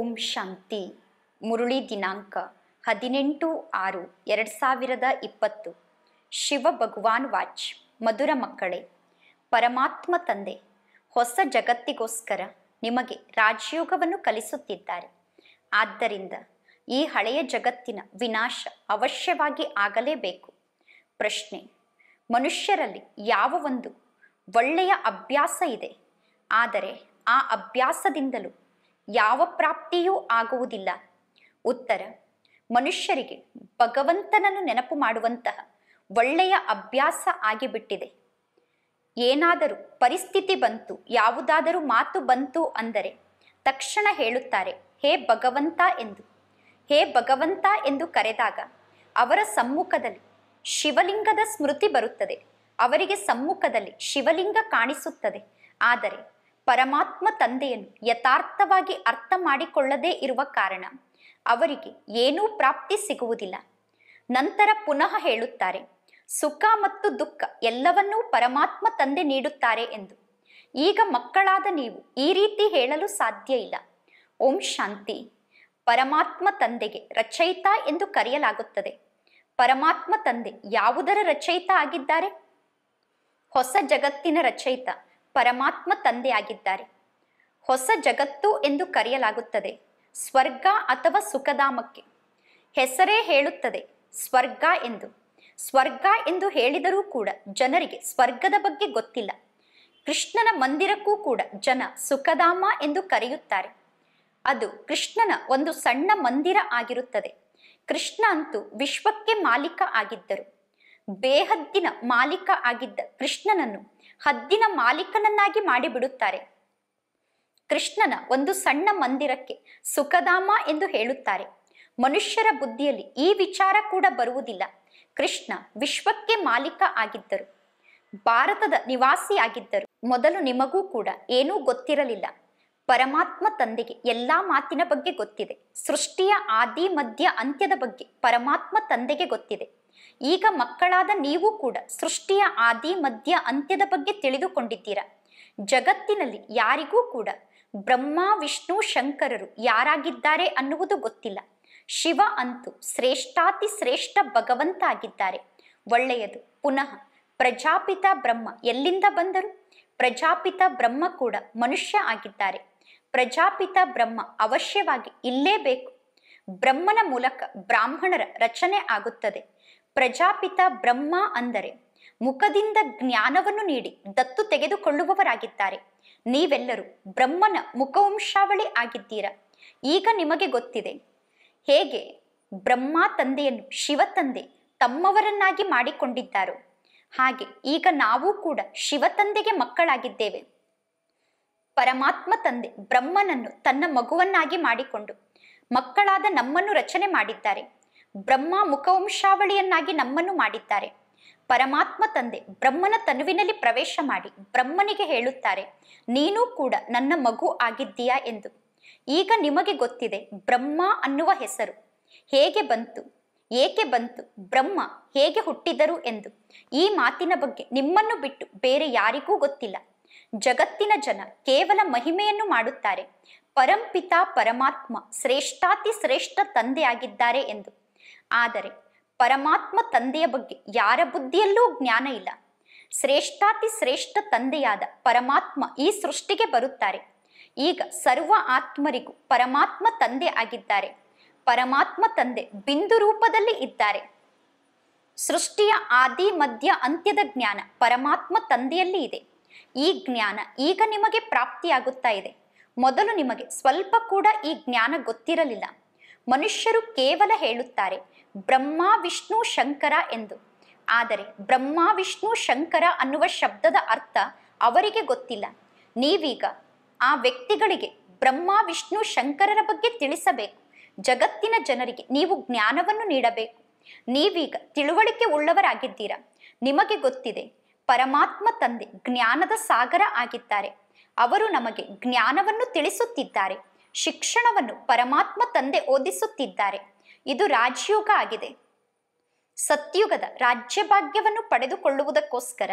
ಓಂ ಶಾಂತಿ ಮುರುಳಿ ದಿನಾಂಕ ಹದಿನೆಂಟು ಆರು ಎರಡು ಸಾವಿರದ ಇಪ್ಪತ್ತು ಶಿವ ಭಗವಾನ್ ವಾಚ್ ಮಧುರ ಮಕ್ಕಳೇ ಪರಮಾತ್ಮ ತಂದೆ ಹೊಸ ಜಗತ್ತಿಗೋಸ್ಕರ ನಿಮಗೆ ರಾಜಯೋಗವನ್ನು ಕಲಿಸುತ್ತಿದ್ದಾರೆ ಆದ್ದರಿಂದ ಈ ಹಳೆಯ ಜಗತ್ತಿನ ವಿನಾಶ ಅವಶ್ಯವಾಗಿ ಆಗಲೇಬೇಕು ಪ್ರಶ್ನೆ ಮನುಷ್ಯರಲ್ಲಿ ಯಾವ ಒಂದು ಒಳ್ಳೆಯ ಅಭ್ಯಾಸ ಇದೆ ಆದರೆ ಆ ಅಭ್ಯಾಸದಿಂದಲೂ ಯಾವ ಪ್ರಾಪ್ತಿಯೂ ಆಗುವುದಿಲ್ಲ ಉತ್ತರ ಮನುಷ್ಯರಿಗೆ ಭಗವಂತನನ್ನು ನೆನಪು ಮಾಡುವಂತಹ ಒಳ್ಳೆಯ ಅಭ್ಯಾಸ ಆಗಿಬಿಟ್ಟಿದೆ ಏನಾದರೂ ಪರಿಸ್ಥಿತಿ ಬಂತು ಯಾವುದಾದರೂ ಮಾತು ಬಂತು ಅಂದರೆ ತಕ್ಷಣ ಹೇಳುತ್ತಾರೆ ಹೇ ಭಗವಂತ ಎಂದು ಹೇ ಭಗವಂತ ಎಂದು ಕರೆದಾಗ ಅವರ ಸಮ್ಮುಖದಲ್ಲಿ ಶಿವಲಿಂಗದ ಸ್ಮೃತಿ ಬರುತ್ತದೆ ಅವರಿಗೆ ಸಮ್ಮುಖದಲ್ಲಿ ಶಿವಲಿಂಗ ಕಾಣಿಸುತ್ತದೆ ಆದರೆ ಪರಮಾತ್ಮ ತಂದೆಯನ್ನು ಯಥಾರ್ಥವಾಗಿ ಅರ್ಥ ಮಾಡಿಕೊಳ್ಳದೇ ಇರುವ ಕಾರಣ ಅವರಿಗೆ ಏನೂ ಪ್ರಾಪ್ತಿ ಸಿಗುವುದಿಲ್ಲ ನಂತರ ಪುನಃ ಹೇಳುತ್ತಾರೆ ಸುಖ ಮತ್ತು ದುಃಖ ಎಲ್ಲವನ್ನೂ ಪರಮಾತ್ಮ ತಂದೆ ನೀಡುತ್ತಾರೆ ಎಂದು ಈಗ ಮಕ್ಕಳಾದ ನೀವು ಈ ರೀತಿ ಹೇಳಲು ಸಾಧ್ಯ ಇಲ್ಲ ಓಂ ಶಾಂತಿ ಪರಮಾತ್ಮ ತಂದೆಗೆ ರಚಯಿತ ಎಂದು ಕರೆಯಲಾಗುತ್ತದೆ ಪರಮಾತ್ಮ ತಂದೆ ಯಾವುದರ ರಚಯಿತ ಆಗಿದ್ದಾರೆ ಹೊಸ ಜಗತ್ತಿನ ರಚಯಿತ ಪರಮಾತ್ಮ ತಂದೆಯಾಗಿದ್ದಾರೆ ಹೊಸ ಜಗತ್ತು ಎಂದು ಕರೆಯಲಾಗುತ್ತದೆ ಸ್ವರ್ಗ ಅಥವಾ ಸುಖಧಾಮಕ್ಕೆ ಹೆಸರೇ ಹೇಳುತ್ತದೆ ಸ್ವರ್ಗ ಎಂದು ಸ್ವರ್ಗ ಎಂದು ಹೇಳಿದರೂ ಕೂಡ ಜನರಿಗೆ ಸ್ವರ್ಗದ ಬಗ್ಗೆ ಗೊತ್ತಿಲ್ಲ ಕೃಷ್ಣನ ಮಂದಿರಕ್ಕೂ ಕೂಡ ಜನ ಸುಖಧಾಮ ಎಂದು ಕರೆಯುತ್ತಾರೆ ಅದು ಕೃಷ್ಣನ ಒಂದು ಸಣ್ಣ ಮಂದಿರ ಆಗಿರುತ್ತದೆ ಕೃಷ್ಣ ಅಂತೂ ವಿಶ್ವಕ್ಕೆ ಮಾಲೀಕ ಆಗಿದ್ದರು ಬೇಹದ್ದಿನ ಮಾಲೀಕ ಆಗಿದ್ದ ಕೃಷ್ಣನನ್ನು ಹದ್ದಿನ ಮಾಲೀಕನನ್ನಾಗಿ ಮಾಡಿಬಿಡುತ್ತಾರೆ ಕೃಷ್ಣನ ಒಂದು ಸಣ್ಣ ಮಂದಿರಕ್ಕೆ ಸುಖಧಾಮ ಎಂದು ಹೇಳುತ್ತಾರೆ ಮನುಷ್ಯರ ಬುದ್ಧಿಯಲ್ಲಿ ಈ ವಿಚಾರ ಕೂಡ ಬರುವುದಿಲ್ಲ ಕೃಷ್ಣ ವಿಶ್ವಕ್ಕೆ ಮಾಲೀಕ ಆಗಿದ್ದರು ಭಾರತದ ನಿವಾಸಿ ಆಗಿದ್ದರು ಮೊದಲು ನಿಮಗೂ ಕೂಡ ಏನೂ ಗೊತ್ತಿರಲಿಲ್ಲ ಪರಮಾತ್ಮ ತಂದೆಗೆ ಎಲ್ಲಾ ಮಾತಿನ ಬಗ್ಗೆ ಗೊತ್ತಿದೆ ಸೃಷ್ಟಿಯ ಆದಿ ಮಧ್ಯ ಅಂತ್ಯದ ಬಗ್ಗೆ ಪರಮಾತ್ಮ ತಂದೆಗೆ ಗೊತ್ತಿದೆ ಈಗ ಮಕ್ಕಳಾದ ನೀವು ಕೂಡ ಸೃಷ್ಟಿಯ ಆದಿ ಮಧ್ಯ ಅಂತ್ಯದ ಬಗ್ಗೆ ತಿಳಿದುಕೊಂಡಿದ್ದೀರಾ ಜಗತ್ತಿನಲ್ಲಿ ಯಾರಿಗೂ ಕೂಡ ಬ್ರಹ್ಮ ವಿಷ್ಣು ಶಂಕರರು ಯಾರಾಗಿದ್ದಾರೆ ಅನ್ನುವುದು ಗೊತ್ತಿಲ್ಲ ಶಿವ ಅಂತೂ ಶ್ರೇಷ್ಠಾತಿ ಶ್ರೇಷ್ಠ ಭಗವಂತ ಆಗಿದ್ದಾರೆ ಒಳ್ಳೆಯದು ಪುನಃ ಪ್ರಜಾಪಿತ ಬ್ರಹ್ಮ ಎಲ್ಲಿಂದ ಬಂದರು ಪ್ರಜಾಪಿತ ಬ್ರಹ್ಮ ಕೂಡ ಮನುಷ್ಯ ಆಗಿದ್ದಾರೆ ಪ್ರಜಾಪಿತ ಬ್ರಹ್ಮ ಅವಶ್ಯವಾಗಿ ಇಲ್ಲೇ ಬೇಕು ಬ್ರಹ್ಮನ ಮೂಲಕ ಬ್ರಾಹ್ಮಣರ ರಚನೆ ಆಗುತ್ತದೆ ಪ್ರಜಾಪಿತ ಬ್ರಹ್ಮ ಅಂದರೆ ಮುಖದಿಂದ ಜ್ಞಾನವನ್ನು ನೀಡಿ ದತ್ತು ತೆಗೆದುಕೊಳ್ಳುವವರಾಗಿದ್ದಾರೆ ನೀವೆಲ್ಲರೂ ಬ್ರಹ್ಮನ ಮುಖವಂಶಾವಳಿ ಆಗಿದ್ದೀರಾ ಈಗ ನಿಮಗೆ ಗೊತ್ತಿದೆ ಹೇಗೆ ಬ್ರಹ್ಮ ತಂದೆಯನ್ನು ಶಿವ ತಂದೆ ತಮ್ಮವರನ್ನಾಗಿ ಮಾಡಿಕೊಂಡಿದ್ದಾರೋ ಹಾಗೆ ಈಗ ನಾವು ಕೂಡ ಶಿವ ತಂದೆಗೆ ಮಕ್ಕಳಾಗಿದ್ದೇವೆ ಪರಮಾತ್ಮ ತಂದೆ ಬ್ರಹ್ಮನನ್ನು ತನ್ನ ಮಗುವನ್ನಾಗಿ ಮಾಡಿಕೊಂಡು ಮಕ್ಕಳಾದ ನಮ್ಮನ್ನು ರಚನೆ ಮಾಡಿದ್ದಾರೆ ಬ್ರಹ್ಮ ಮುಖವಂಶಾವಳಿಯನ್ನಾಗಿ ನಮ್ಮನ್ನು ಮಾಡಿದ್ದಾರೆ ಪರಮಾತ್ಮ ತಂದೆ ಬ್ರಹ್ಮನ ತನುವಿನಲ್ಲಿ ಪ್ರವೇಶ ಮಾಡಿ ಬ್ರಹ್ಮನಿಗೆ ಹೇಳುತ್ತಾರೆ ನೀನೂ ಕೂಡ ನನ್ನ ಮಗು ಆಗಿದ್ದೀಯಾ ಎಂದು ಈಗ ನಿಮಗೆ ಗೊತ್ತಿದೆ ಬ್ರಹ್ಮ ಅನ್ನುವ ಹೆಸರು ಹೇಗೆ ಬಂತು ಏಕೆ ಬಂತು ಬ್ರಹ್ಮ ಹೇಗೆ ಹುಟ್ಟಿದರು ಎಂದು ಈ ಮಾತಿನ ಬಗ್ಗೆ ನಿಮ್ಮನ್ನು ಬಿಟ್ಟು ಬೇರೆ ಯಾರಿಗೂ ಗೊತ್ತಿಲ್ಲ ಜಗತ್ತಿನ ಜನ ಕೇವಲ ಮಹಿಮೆಯನ್ನು ಮಾಡುತ್ತಾರೆ ಪರಂಪಿತಾ ಪರಮಾತ್ಮ ಶ್ರೇಷ್ಠಾತಿ ಶ್ರೇಷ್ಠ ತಂದೆಯಾಗಿದ್ದಾರೆ ಎಂದು ಆದರೆ ಪರಮಾತ್ಮ ತಂದೆಯ ಬಗ್ಗೆ ಯಾರ ಬುದ್ಧಿಯಲ್ಲೂ ಜ್ಞಾನ ಇಲ್ಲ ಶ್ರೇಷ್ಠಾತಿ ಶ್ರೇಷ್ಠ ತಂದೆಯಾದ ಪರಮಾತ್ಮ ಈ ಸೃಷ್ಟಿಗೆ ಬರುತ್ತಾರೆ ಈಗ ಸರ್ವ ಆತ್ಮರಿಗೂ ಪರಮಾತ್ಮ ತಂದೆ ಆಗಿದ್ದಾರೆ ಪರಮಾತ್ಮ ತಂದೆ ಬಿಂದು ರೂಪದಲ್ಲಿ ಇದ್ದಾರೆ ಸೃಷ್ಟಿಯ ಆದಿ ಮಧ್ಯ ಅಂತ್ಯದ ಜ್ಞಾನ ಪರಮಾತ್ಮ ತಂದೆಯಲ್ಲಿ ಇದೆ ಈ ಜ್ಞಾನ ಈಗ ನಿಮಗೆ ಪ್ರಾಪ್ತಿಯಾಗುತ್ತಾ ಇದೆ ಮೊದಲು ನಿಮಗೆ ಸ್ವಲ್ಪ ಕೂಡ ಈ ಜ್ಞಾನ ಗೊತ್ತಿರಲಿಲ್ಲ ಮನುಷ್ಯರು ಕೇವಲ ಹೇಳುತ್ತಾರೆ ಬ್ರಹ್ಮ ವಿಷ್ಣು ಶಂಕರ ಎಂದು ಆದರೆ ಬ್ರಹ್ಮ ವಿಷ್ಣು ಶಂಕರ ಅನ್ನುವ ಶಬ್ದದ ಅರ್ಥ ಅವರಿಗೆ ಗೊತ್ತಿಲ್ಲ ನೀವೀಗ ಆ ವ್ಯಕ್ತಿಗಳಿಗೆ ಬ್ರಹ್ಮ ವಿಷ್ಣು ಶಂಕರರ ಬಗ್ಗೆ ತಿಳಿಸಬೇಕು ಜಗತ್ತಿನ ಜನರಿಗೆ ನೀವು ಜ್ಞಾನವನ್ನು ನೀಡಬೇಕು ನೀವೀಗ ತಿಳುವಳಿಕೆ ಉಳ್ಳವರಾಗಿದ್ದೀರಾ ನಿಮಗೆ ಗೊತ್ತಿದೆ ಪರಮಾತ್ಮ ತಂದೆ ಜ್ಞಾನದ ಸಾಗರ ಆಗಿದ್ದಾರೆ ಅವರು ನಮಗೆ ಜ್ಞಾನವನ್ನು ತಿಳಿಸುತ್ತಿದ್ದಾರೆ ಶಿಕ್ಷಣವನ್ನು ಪರಮಾತ್ಮ ತಂದೆ ಓದಿಸುತ್ತಿದ್ದಾರೆ ಇದು ರಾಜಯುಗ ಆಗಿದೆ ಸತ್ಯುಗದ ರಾಜ್ಯಭಾಗ್ಯವನ್ನು ಪಡೆದುಕೊಳ್ಳುವುದಕ್ಕೋಸ್ಕರ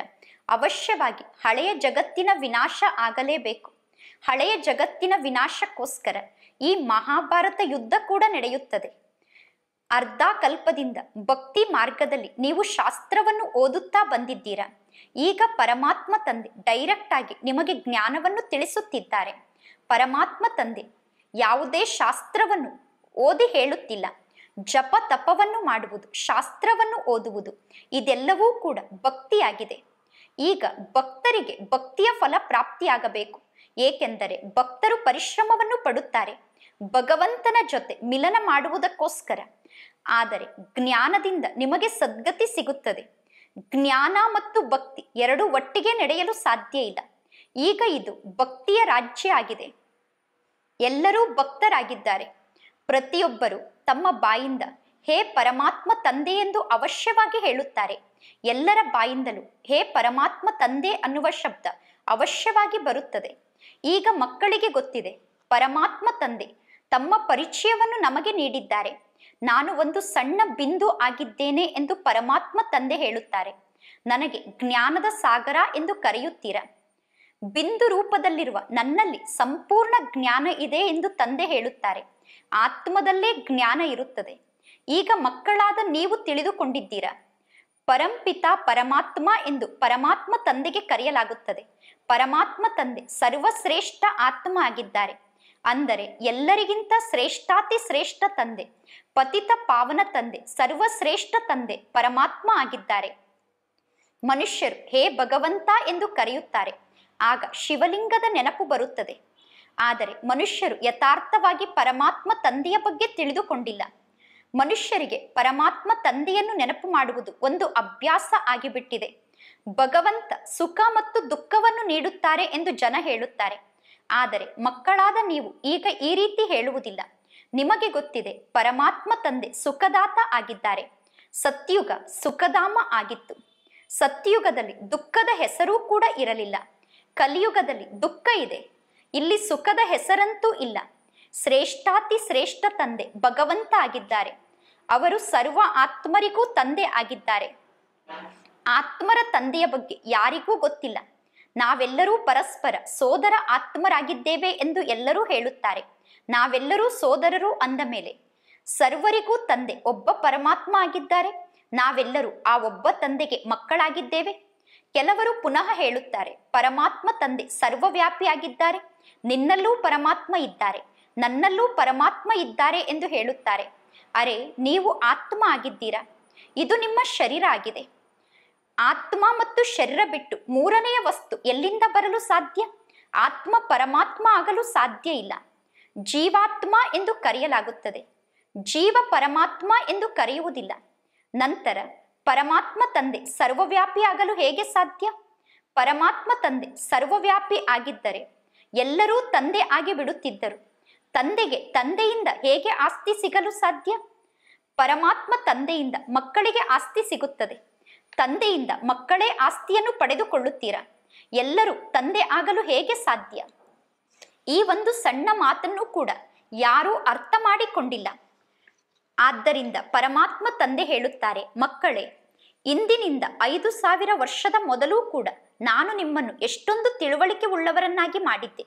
ಅವಶ್ಯವಾಗಿ ಹಳೆಯ ಜಗತ್ತಿನ ವಿನಾಶ ಆಗಲೇಬೇಕು ಹಳೆಯ ಜಗತ್ತಿನ ವಿನಾಶಕ್ಕೋಸ್ಕರ ಈ ಮಹಾಭಾರತ ಯುದ್ಧ ಕೂಡ ನಡೆಯುತ್ತದೆ ಅರ್ಧ ಕಲ್ಪದಿಂದ ಭಕ್ತಿ ಮಾರ್ಗದಲ್ಲಿ ನೀವು ಶಾಸ್ತ್ರವನ್ನು ಓದುತ್ತಾ ಬಂದಿದ್ದೀರಾ ಈಗ ಪರಮಾತ್ಮ ತಂದೆ ಡೈರೆಕ್ಟ್ ಆಗಿ ನಿಮಗೆ ಜ್ಞಾನವನ್ನು ತಿಳಿಸುತ್ತಿದ್ದಾರೆ ಪರಮಾತ್ಮ ತಂದೆ ಯಾವುದೇ ಶಾಸ್ತ್ರವನ್ನು ಓದಿ ಹೇಳುತ್ತಿಲ್ಲ ಜಪ ತಪವನ್ನು ಮಾಡುವುದು ಶಾಸ್ತ್ರವನ್ನು ಓದುವುದು ಇದೆಲ್ಲವೂ ಕೂಡ ಭಕ್ತಿಯಾಗಿದೆ ಈಗ ಭಕ್ತರಿಗೆ ಭಕ್ತಿಯ ಫಲ ಪ್ರಾಪ್ತಿಯಾಗಬೇಕು ಏಕೆಂದರೆ ಭಕ್ತರು ಪರಿಶ್ರಮವನ್ನು ಪಡುತ್ತಾರೆ ಭಗವಂತನ ಜೊತೆ ಮಿಲನ ಮಾಡುವುದಕ್ಕೋಸ್ಕರ ಆದರೆ ಜ್ಞಾನದಿಂದ ನಿಮಗೆ ಸದ್ಗತಿ ಸಿಗುತ್ತದೆ ಜ್ಞಾನ ಮತ್ತು ಭಕ್ತಿ ಎರಡು ಒಟ್ಟಿಗೆ ನಡೆಯಲು ಸಾಧ್ಯ ಇಲ್ಲ ಈಗ ಇದು ಭಕ್ತಿಯ ರಾಜ್ಯ ಆಗಿದೆ ಎಲ್ಲರೂ ಭಕ್ತರಾಗಿದ್ದಾರೆ ಪ್ರತಿಯೊಬ್ಬರು ತಮ್ಮ ಬಾಯಿಂದ ಹೇ ಪರಮಾತ್ಮ ತಂದೆ ಎಂದು ಅವಶ್ಯವಾಗಿ ಹೇಳುತ್ತಾರೆ ಎಲ್ಲರ ಬಾಯಿಂದಲೂ ಹೇ ಪರಮಾತ್ಮ ತಂದೆ ಅನ್ನುವ ಶಬ್ದ ಅವಶ್ಯವಾಗಿ ಬರುತ್ತದೆ ಈಗ ಮಕ್ಕಳಿಗೆ ಗೊತ್ತಿದೆ ಪರಮಾತ್ಮ ತಂದೆ ತಮ್ಮ ಪರಿಚಯವನ್ನು ನಮಗೆ ನೀಡಿದ್ದಾರೆ ನಾನು ಒಂದು ಸಣ್ಣ ಬಿಂದು ಆಗಿದ್ದೇನೆ ಎಂದು ಪರಮಾತ್ಮ ತಂದೆ ಹೇಳುತ್ತಾರೆ ನನಗೆ ಜ್ಞಾನದ ಸಾಗರ ಎಂದು ಕರೆಯುತ್ತೀರಾ ಬಿಂದು ರೂಪದಲ್ಲಿರುವ ನನ್ನಲ್ಲಿ ಸಂಪೂರ್ಣ ಜ್ಞಾನ ಇದೆ ಎಂದು ತಂದೆ ಹೇಳುತ್ತಾರೆ ಆತ್ಮದಲ್ಲೇ ಜ್ಞಾನ ಇರುತ್ತದೆ ಈಗ ಮಕ್ಕಳಾದ ನೀವು ತಿಳಿದುಕೊಂಡಿದ್ದೀರಾ ಪರಂಪಿತ ಪರಮಾತ್ಮ ಎಂದು ಪರಮಾತ್ಮ ತಂದೆಗೆ ಕರೆಯಲಾಗುತ್ತದೆ ಪರಮಾತ್ಮ ತಂದೆ ಸರ್ವಶ್ರೇಷ್ಠ ಆತ್ಮ ಆಗಿದ್ದಾರೆ ಅಂದರೆ ಎಲ್ಲರಿಗಿಂತ ಶ್ರೇಷ್ಠಾತಿ ಶ್ರೇಷ್ಠ ತಂದೆ ಪತಿತ ಪಾವನ ತಂದೆ ಸರ್ವಶ್ರೇಷ್ಠ ತಂದೆ ಪರಮಾತ್ಮ ಆಗಿದ್ದಾರೆ ಮನುಷ್ಯರು ಹೇ ಭಗವಂತ ಎಂದು ಕರೆಯುತ್ತಾರೆ ಆಗ ಶಿವಲಿಂಗದ ನೆನಪು ಬರುತ್ತದೆ ಆದರೆ ಮನುಷ್ಯರು ಯಥಾರ್ಥವಾಗಿ ಪರಮಾತ್ಮ ತಂದೆಯ ಬಗ್ಗೆ ತಿಳಿದುಕೊಂಡಿಲ್ಲ ಮನುಷ್ಯರಿಗೆ ಪರಮಾತ್ಮ ತಂದೆಯನ್ನು ನೆನಪು ಮಾಡುವುದು ಒಂದು ಅಭ್ಯಾಸ ಆಗಿಬಿಟ್ಟಿದೆ ಭಗವಂತ ಸುಖ ಮತ್ತು ದುಃಖವನ್ನು ನೀಡುತ್ತಾರೆ ಎಂದು ಜನ ಹೇಳುತ್ತಾರೆ ಆದರೆ ಮಕ್ಕಳಾದ ನೀವು ಈಗ ಈ ರೀತಿ ಹೇಳುವುದಿಲ್ಲ ನಿಮಗೆ ಗೊತ್ತಿದೆ ಪರಮಾತ್ಮ ತಂದೆ ಸುಖದಾತ ಆಗಿದ್ದಾರೆ ಸತ್ಯುಗ ಸುಖಧಾಮ ಆಗಿತ್ತು ಸತ್ಯುಗದಲ್ಲಿ ದುಃಖದ ಹೆಸರೂ ಕೂಡ ಇರಲಿಲ್ಲ ಕಲಿಯುಗದಲ್ಲಿ ದುಃಖ ಇದೆ ಇಲ್ಲಿ ಸುಖದ ಹೆಸರಂತೂ ಇಲ್ಲ ಶ್ರೇಷ್ಠಾತಿ ಶ್ರೇಷ್ಠ ತಂದೆ ಭಗವಂತ ಆಗಿದ್ದಾರೆ ಅವರು ಸರ್ವ ಆತ್ಮರಿಗೂ ತಂದೆ ಆಗಿದ್ದಾರೆ ಆತ್ಮರ ತಂದೆಯ ಬಗ್ಗೆ ಯಾರಿಗೂ ಗೊತ್ತಿಲ್ಲ ನಾವೆಲ್ಲರೂ ಪರಸ್ಪರ ಸೋದರ ಆತ್ಮರಾಗಿದ್ದೇವೆ ಎಂದು ಎಲ್ಲರೂ ಹೇಳುತ್ತಾರೆ ನಾವೆಲ್ಲರೂ ಸೋದರರು ಅಂದ ಮೇಲೆ ಸರ್ವರಿಗೂ ತಂದೆ ಒಬ್ಬ ಪರಮಾತ್ಮ ಆಗಿದ್ದಾರೆ ನಾವೆಲ್ಲರೂ ಆ ಒಬ್ಬ ತಂದೆಗೆ ಮಕ್ಕಳಾಗಿದ್ದೇವೆ ಕೆಲವರು ಪುನಃ ಹೇಳುತ್ತಾರೆ ಪರಮಾತ್ಮ ತಂದೆ ಸರ್ವವ್ಯಾಪಿಯಾಗಿದ್ದಾರೆ ನಿನ್ನಲ್ಲೂ ಪರಮಾತ್ಮ ಇದ್ದಾರೆ ನನ್ನಲ್ಲೂ ಪರಮಾತ್ಮ ಇದ್ದಾರೆ ಎಂದು ಹೇಳುತ್ತಾರೆ ಅರೆ ನೀವು ಆತ್ಮ ಆಗಿದ್ದೀರಾ ಇದು ನಿಮ್ಮ ಶರೀರ ಆಗಿದೆ ಆತ್ಮ ಮತ್ತು ಶರೀರ ಬಿಟ್ಟು ಮೂರನೆಯ ವಸ್ತು ಎಲ್ಲಿಂದ ಬರಲು ಸಾಧ್ಯ ಆತ್ಮ ಪರಮಾತ್ಮ ಆಗಲು ಸಾಧ್ಯ ಇಲ್ಲ ಜೀವಾತ್ಮ ಎಂದು ಕರೆಯಲಾಗುತ್ತದೆ ಜೀವ ಪರಮಾತ್ಮ ಎಂದು ಕರೆಯುವುದಿಲ್ಲ ನಂತರ ಪರಮಾತ್ಮ ತಂದೆ ಸರ್ವವ್ಯಾಪಿ ಆಗಲು ಹೇಗೆ ಸಾಧ್ಯ ಪರಮಾತ್ಮ ತಂದೆ ಸರ್ವವ್ಯಾಪಿ ಆಗಿದ್ದರೆ ಎಲ್ಲರೂ ತಂದೆ ಆಗಿ ಬಿಡುತ್ತಿದ್ದರು ತಂದೆಗೆ ತಂದೆಯಿಂದ ಹೇಗೆ ಆಸ್ತಿ ಸಿಗಲು ಸಾಧ್ಯ ಪರಮಾತ್ಮ ತಂದೆಯಿಂದ ಮಕ್ಕಳಿಗೆ ಆಸ್ತಿ ಸಿಗುತ್ತದೆ ತಂದೆಯಿಂದ ಮಕ್ಕಳೇ ಆಸ್ತಿಯನ್ನು ಪಡೆದುಕೊಳ್ಳುತ್ತೀರಾ ಎಲ್ಲರೂ ತಂದೆ ಆಗಲು ಹೇಗೆ ಸಾಧ್ಯ ಈ ಒಂದು ಸಣ್ಣ ಮಾತನ್ನು ಕೂಡ ಯಾರೂ ಅರ್ಥ ಮಾಡಿಕೊಂಡಿಲ್ಲ ಆದ್ದರಿಂದ ಪರಮಾತ್ಮ ತಂದೆ ಹೇಳುತ್ತಾರೆ ಮಕ್ಕಳೇ ಇಂದಿನಿಂದ ಐದು ಸಾವಿರ ವರ್ಷದ ಮೊದಲೂ ಕೂಡ ನಾನು ನಿಮ್ಮನ್ನು ಎಷ್ಟೊಂದು ತಿಳುವಳಿಕೆ ಉಳ್ಳವರನ್ನಾಗಿ ಮಾಡಿದ್ದೆ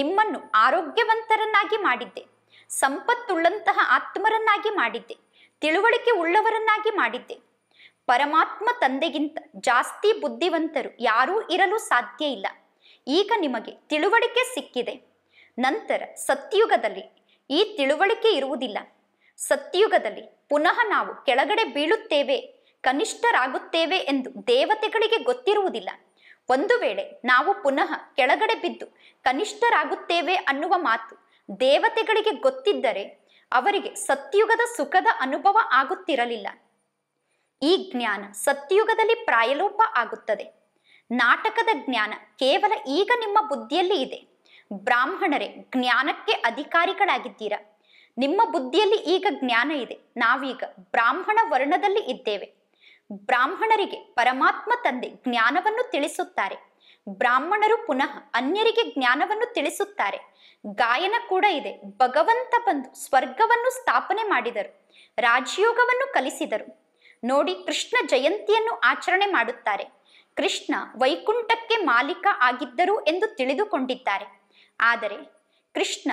ನಿಮ್ಮನ್ನು ಆರೋಗ್ಯವಂತರನ್ನಾಗಿ ಮಾಡಿದ್ದೆ ಸಂಪತ್ತುಳ್ಳಂತಹ ಆತ್ಮರನ್ನಾಗಿ ಮಾಡಿದ್ದೆ ತಿಳುವಳಿಕೆ ಉಳ್ಳವರನ್ನಾಗಿ ಮಾಡಿದ್ದೆ ಪರಮಾತ್ಮ ತಂದೆಗಿಂತ ಜಾಸ್ತಿ ಬುದ್ಧಿವಂತರು ಯಾರೂ ಇರಲು ಸಾಧ್ಯ ಇಲ್ಲ ಈಗ ನಿಮಗೆ ತಿಳುವಳಿಕೆ ಸಿಕ್ಕಿದೆ ನಂತರ ಸತ್ಯುಗದಲ್ಲಿ ಈ ತಿಳುವಳಿಕೆ ಇರುವುದಿಲ್ಲ ಸತ್ಯುಗದಲ್ಲಿ ಪುನಃ ನಾವು ಕೆಳಗಡೆ ಬೀಳುತ್ತೇವೆ ಕನಿಷ್ಠರಾಗುತ್ತೇವೆ ಎಂದು ದೇವತೆಗಳಿಗೆ ಗೊತ್ತಿರುವುದಿಲ್ಲ ಒಂದು ವೇಳೆ ನಾವು ಪುನಃ ಕೆಳಗಡೆ ಬಿದ್ದು ಕನಿಷ್ಠರಾಗುತ್ತೇವೆ ಅನ್ನುವ ಮಾತು ದೇವತೆಗಳಿಗೆ ಗೊತ್ತಿದ್ದರೆ ಅವರಿಗೆ ಸತ್ಯುಗದ ಸುಖದ ಅನುಭವ ಆಗುತ್ತಿರಲಿಲ್ಲ ಈ ಜ್ಞಾನ ಸತ್ಯುಗದಲ್ಲಿ ಪ್ರಾಯಲೋಪ ಆಗುತ್ತದೆ ನಾಟಕದ ಜ್ಞಾನ ಕೇವಲ ಈಗ ನಿಮ್ಮ ಬುದ್ಧಿಯಲ್ಲಿ ಇದೆ ಬ್ರಾಹ್ಮಣರೇ ಜ್ಞಾನಕ್ಕೆ ಅಧಿಕಾರಿಗಳಾಗಿದ್ದೀರಾ ನಿಮ್ಮ ಬುದ್ಧಿಯಲ್ಲಿ ಈಗ ಜ್ಞಾನ ಇದೆ ನಾವೀಗ ಬ್ರಾಹ್ಮಣ ವರ್ಣದಲ್ಲಿ ಇದ್ದೇವೆ ಬ್ರಾಹ್ಮಣರಿಗೆ ಪರಮಾತ್ಮ ತಂದೆ ಜ್ಞಾನವನ್ನು ತಿಳಿಸುತ್ತಾರೆ ಬ್ರಾಹ್ಮಣರು ಪುನಃ ಅನ್ಯರಿಗೆ ಜ್ಞಾನವನ್ನು ತಿಳಿಸುತ್ತಾರೆ ಗಾಯನ ಕೂಡ ಇದೆ ಭಗವಂತ ಬಂದು ಸ್ವರ್ಗವನ್ನು ಸ್ಥಾಪನೆ ಮಾಡಿದರು ರಾಜಯೋಗವನ್ನು ಕಲಿಸಿದರು ನೋಡಿ ಕೃಷ್ಣ ಜಯಂತಿಯನ್ನು ಆಚರಣೆ ಮಾಡುತ್ತಾರೆ ಕೃಷ್ಣ ವೈಕುಂಠಕ್ಕೆ ಮಾಲೀಕ ಆಗಿದ್ದರು ಎಂದು ತಿಳಿದುಕೊಂಡಿದ್ದಾರೆ ಆದರೆ ಕೃಷ್ಣ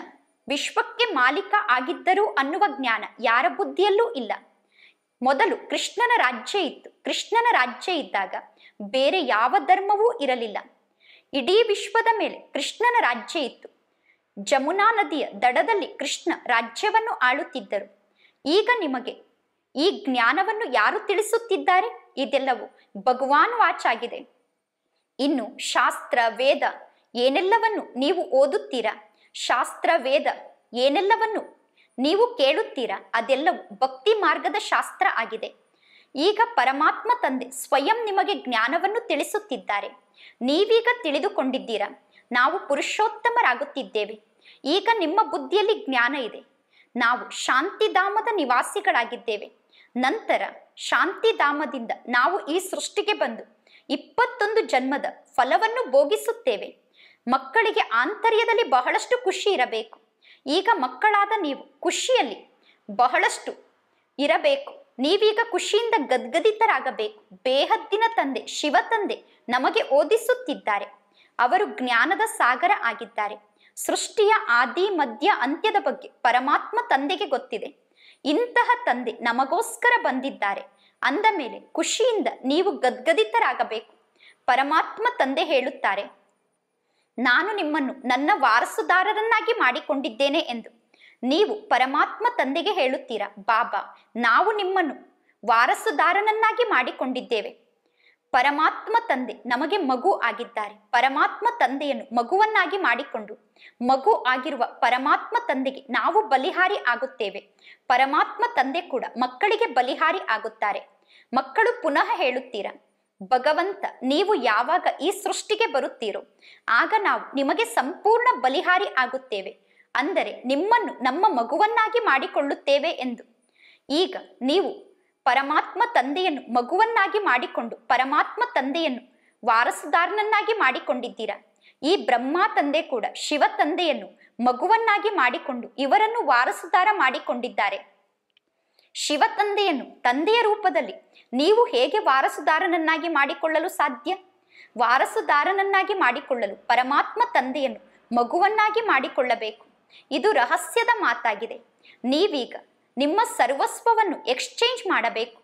ವಿಶ್ವಕ್ಕೆ ಮಾಲೀಕ ಆಗಿದ್ದರು ಅನ್ನುವ ಜ್ಞಾನ ಯಾರ ಬುದ್ಧಿಯಲ್ಲೂ ಇಲ್ಲ ಮೊದಲು ಕೃಷ್ಣನ ರಾಜ್ಯ ಇತ್ತು ಕೃಷ್ಣನ ರಾಜ್ಯ ಇದ್ದಾಗ ಬೇರೆ ಯಾವ ಧರ್ಮವೂ ಇರಲಿಲ್ಲ ಇಡೀ ವಿಶ್ವದ ಮೇಲೆ ಕೃಷ್ಣನ ರಾಜ್ಯ ಇತ್ತು ಜಮುನಾ ನದಿಯ ದಡದಲ್ಲಿ ಕೃಷ್ಣ ರಾಜ್ಯವನ್ನು ಆಳುತ್ತಿದ್ದರು ಈಗ ನಿಮಗೆ ಈ ಜ್ಞಾನವನ್ನು ಯಾರು ತಿಳಿಸುತ್ತಿದ್ದಾರೆ ಇದೆಲ್ಲವೂ ಭಗವಾನ್ ವಾಚ್ ಆಗಿದೆ ಇನ್ನು ಶಾಸ್ತ್ರ ವೇದ ಏನೆಲ್ಲವನ್ನು ನೀವು ಓದುತ್ತೀರಾ ಶಾಸ್ತ್ರ ವೇದ ಏನೆಲ್ಲವನ್ನು ನೀವು ಕೇಳುತ್ತೀರಾ ಅದೆಲ್ಲವೂ ಭಕ್ತಿ ಮಾರ್ಗದ ಶಾಸ್ತ್ರ ಆಗಿದೆ ಈಗ ಪರಮಾತ್ಮ ತಂದೆ ಸ್ವಯಂ ನಿಮಗೆ ಜ್ಞಾನವನ್ನು ತಿಳಿಸುತ್ತಿದ್ದಾರೆ ನೀವೀಗ ತಿಳಿದುಕೊಂಡಿದ್ದೀರಾ ನಾವು ಪುರುಷೋತ್ತಮರಾಗುತ್ತಿದ್ದೇವೆ ಈಗ ನಿಮ್ಮ ಬುದ್ಧಿಯಲ್ಲಿ ಜ್ಞಾನ ಇದೆ ನಾವು ಶಾಂತಿಧಾಮದ ನಿವಾಸಿಗಳಾಗಿದ್ದೇವೆ ನಂತರ ಶಾಂತಿಧಾಮದಿಂದ ನಾವು ಈ ಸೃಷ್ಟಿಗೆ ಬಂದು ಇಪ್ಪತ್ತೊಂದು ಜನ್ಮದ ಫಲವನ್ನು ಭೋಗಿಸುತ್ತೇವೆ ಮಕ್ಕಳಿಗೆ ಆಂತರ್ಯದಲ್ಲಿ ಬಹಳಷ್ಟು ಖುಷಿ ಇರಬೇಕು ಈಗ ಮಕ್ಕಳಾದ ನೀವು ಖುಷಿಯಲ್ಲಿ ಬಹಳಷ್ಟು ಇರಬೇಕು ನೀವೀಗ ಖುಷಿಯಿಂದ ಗದ್ಗದಿತರಾಗಬೇಕು ಬೇಹದ್ದಿನ ತಂದೆ ಶಿವ ತಂದೆ ನಮಗೆ ಓದಿಸುತ್ತಿದ್ದಾರೆ ಅವರು ಜ್ಞಾನದ ಸಾಗರ ಆಗಿದ್ದಾರೆ ಸೃಷ್ಟಿಯ ಆದಿ ಮಧ್ಯ ಅಂತ್ಯದ ಬಗ್ಗೆ ಪರಮಾತ್ಮ ತಂದೆಗೆ ಗೊತ್ತಿದೆ ಇಂತಹ ತಂದೆ ನಮಗೋಸ್ಕರ ಬಂದಿದ್ದಾರೆ ಅಂದ ಮೇಲೆ ಖುಷಿಯಿಂದ ನೀವು ಗದ್ಗದಿತರಾಗಬೇಕು ಪರಮಾತ್ಮ ತಂದೆ ಹೇಳುತ್ತಾರೆ ನಾನು ನಿಮ್ಮನ್ನು ನನ್ನ ವಾರಸುದಾರರನ್ನಾಗಿ ಮಾಡಿಕೊಂಡಿದ್ದೇನೆ ಎಂದು ನೀವು ಪರಮಾತ್ಮ ತಂದೆಗೆ ಹೇಳುತ್ತೀರಾ ಬಾಬಾ ನಾವು ನಿಮ್ಮನ್ನು ವಾರಸುದಾರನನ್ನಾಗಿ ಮಾಡಿಕೊಂಡಿದ್ದೇವೆ ಪರಮಾತ್ಮ ತಂದೆ ನಮಗೆ ಮಗು ಆಗಿದ್ದಾರೆ ಪರಮಾತ್ಮ ತಂದೆಯನ್ನು ಮಗುವನ್ನಾಗಿ ಮಾಡಿಕೊಂಡು ಮಗು ಆಗಿರುವ ಪರಮಾತ್ಮ ತಂದೆಗೆ ನಾವು ಬಲಿಹಾರಿ ಆಗುತ್ತೇವೆ ಪರಮಾತ್ಮ ತಂದೆ ಕೂಡ ಮಕ್ಕಳಿಗೆ ಬಲಿಹಾರಿ ಆಗುತ್ತಾರೆ ಮಕ್ಕಳು ಪುನಃ ಹೇಳುತ್ತೀರಾ ಭಗವಂತ ನೀವು ಯಾವಾಗ ಈ ಸೃಷ್ಟಿಗೆ ಬರುತ್ತೀರೋ ಆಗ ನಾವು ನಿಮಗೆ ಸಂಪೂರ್ಣ ಬಲಿಹಾರಿ ಆಗುತ್ತೇವೆ ಅಂದರೆ ನಿಮ್ಮನ್ನು ನಮ್ಮ ಮಗುವನ್ನಾಗಿ ಮಾಡಿಕೊಳ್ಳುತ್ತೇವೆ ಎಂದು ಈಗ ನೀವು ಪರಮಾತ್ಮ ತಂದೆಯನ್ನು ಮಗುವನ್ನಾಗಿ ಮಾಡಿಕೊಂಡು ಪರಮಾತ್ಮ ತಂದೆಯನ್ನು ವಾರಸುದಾರನನ್ನಾಗಿ ಮಾಡಿಕೊಂಡಿದ್ದೀರಾ ಈ ಬ್ರಹ್ಮ ತಂದೆ ಕೂಡ ಶಿವ ತಂದೆಯನ್ನು ಮಗುವನ್ನಾಗಿ ಮಾಡಿಕೊಂಡು ಇವರನ್ನು ವಾರಸುದಾರ ಮಾಡಿಕೊಂಡಿದ್ದಾರೆ ಶಿವ ತಂದೆಯನ್ನು ತಂದೆಯ ರೂಪದಲ್ಲಿ ನೀವು ಹೇಗೆ ವಾರಸುದಾರನನ್ನಾಗಿ ಮಾಡಿಕೊಳ್ಳಲು ಸಾಧ್ಯ ವಾರಸುದಾರನನ್ನಾಗಿ ಮಾಡಿಕೊಳ್ಳಲು ಪರಮಾತ್ಮ ತಂದೆಯನ್ನು ಮಗುವನ್ನಾಗಿ ಮಾಡಿಕೊಳ್ಳಬೇಕು ಇದು ರಹಸ್ಯದ ಮಾತಾಗಿದೆ ನೀವೀಗ ನಿಮ್ಮ ಸರ್ವಸ್ವವನ್ನು ಎಕ್ಸ್ಚೇಂಜ್ ಮಾಡಬೇಕು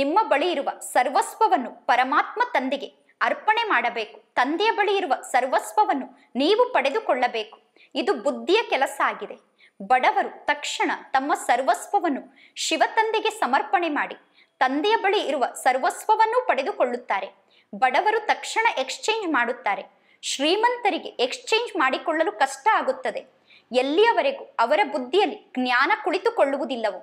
ನಿಮ್ಮ ಬಳಿ ಇರುವ ಸರ್ವಸ್ವವನ್ನು ಪರಮಾತ್ಮ ತಂದೆಗೆ ಅರ್ಪಣೆ ಮಾಡಬೇಕು ತಂದೆಯ ಬಳಿ ಇರುವ ಸರ್ವಸ್ವವನ್ನು ನೀವು ಪಡೆದುಕೊಳ್ಳಬೇಕು ಇದು ಬುದ್ಧಿಯ ಕೆಲಸ ಆಗಿದೆ ಬಡವರು ತಕ್ಷಣ ತಮ್ಮ ಸರ್ವಸ್ವವನ್ನು ಶಿವತಂದೆಗೆ ಸಮರ್ಪಣೆ ಮಾಡಿ ತಂದೆಯ ಬಳಿ ಇರುವ ಸರ್ವಸ್ವವನ್ನು ಪಡೆದುಕೊಳ್ಳುತ್ತಾರೆ ಬಡವರು ತಕ್ಷಣ ಎಕ್ಸ್ಚೇಂಜ್ ಮಾಡುತ್ತಾರೆ ಶ್ರೀಮಂತರಿಗೆ ಎಕ್ಸ್ಚೇಂಜ್ ಮಾಡಿಕೊಳ್ಳಲು ಕಷ್ಟ ಆಗುತ್ತದೆ ಎಲ್ಲಿಯವರೆಗೂ ಅವರ ಬುದ್ಧಿಯಲ್ಲಿ ಜ್ಞಾನ ಕುಳಿತುಕೊಳ್ಳುವುದಿಲ್ಲವೋ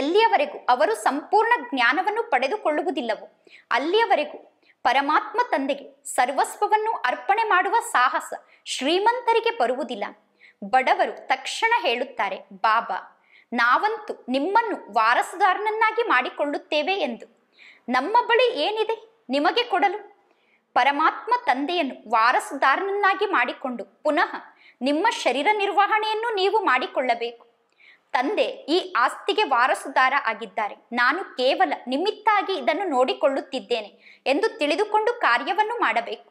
ಎಲ್ಲಿಯವರೆಗೂ ಅವರು ಸಂಪೂರ್ಣ ಜ್ಞಾನವನ್ನು ಪಡೆದುಕೊಳ್ಳುವುದಿಲ್ಲವೋ ಅಲ್ಲಿಯವರೆಗೂ ಪರಮಾತ್ಮ ತಂದೆಗೆ ಸರ್ವಸ್ವವನ್ನು ಅರ್ಪಣೆ ಮಾಡುವ ಸಾಹಸ ಶ್ರೀಮಂತರಿಗೆ ಬರುವುದಿಲ್ಲ ಬಡವರು ತಕ್ಷಣ ಹೇಳುತ್ತಾರೆ ಬಾಬಾ ನಾವಂತೂ ನಿಮ್ಮನ್ನು ವಾರಸುದಾರನನ್ನಾಗಿ ಮಾಡಿಕೊಳ್ಳುತ್ತೇವೆ ಎಂದು ನಮ್ಮ ಬಳಿ ಏನಿದೆ ನಿಮಗೆ ಕೊಡಲು ಪರಮಾತ್ಮ ತಂದೆಯನ್ನು ವಾರಸುದಾರನನ್ನಾಗಿ ಮಾಡಿಕೊಂಡು ಪುನಃ ನಿಮ್ಮ ಶರೀರ ನಿರ್ವಹಣೆಯನ್ನು ನೀವು ಮಾಡಿಕೊಳ್ಳಬೇಕು ತಂದೆ ಈ ಆಸ್ತಿಗೆ ವಾರಸುದಾರ ಆಗಿದ್ದಾರೆ ನಾನು ಕೇವಲ ನಿಮಿತ್ತಾಗಿ ಇದನ್ನು ನೋಡಿಕೊಳ್ಳುತ್ತಿದ್ದೇನೆ ಎಂದು ತಿಳಿದುಕೊಂಡು ಕಾರ್ಯವನ್ನು ಮಾಡಬೇಕು